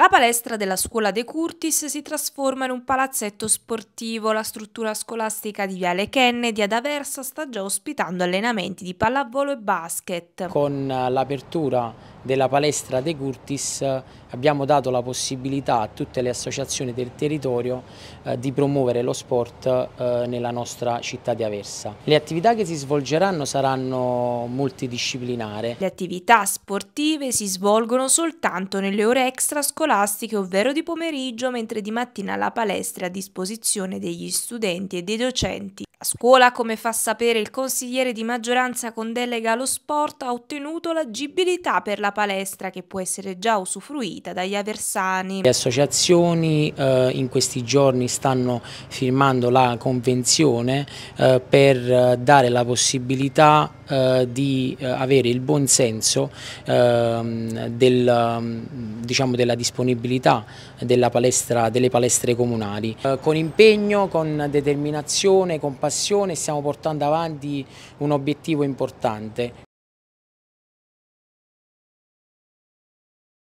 La palestra della scuola De Curtis si trasforma in un palazzetto sportivo. La struttura scolastica di Viale Kennedy ad Aversa sta già ospitando allenamenti di pallavolo e basket. Con eh, l'apertura della palestra De Curtis eh, abbiamo dato la possibilità a tutte le associazioni del territorio eh, di promuovere lo sport eh, nella nostra città di Aversa. Le attività che si svolgeranno saranno multidisciplinare. Le attività sportive si svolgono soltanto nelle ore extrascolastiche, ovvero di pomeriggio, mentre di mattina la palestra è a disposizione degli studenti e dei docenti. La scuola, come fa sapere il consigliere di maggioranza con delega allo sport, ha ottenuto l'agibilità per la la palestra che può essere già usufruita dagli aversani. Le associazioni eh, in questi giorni stanno firmando la convenzione eh, per eh, dare la possibilità eh, di eh, avere il buonsenso ehm, del, mm, diciamo, della disponibilità della palestra, delle palestre comunali. Eh, con impegno, con determinazione, con passione stiamo portando avanti un obiettivo importante.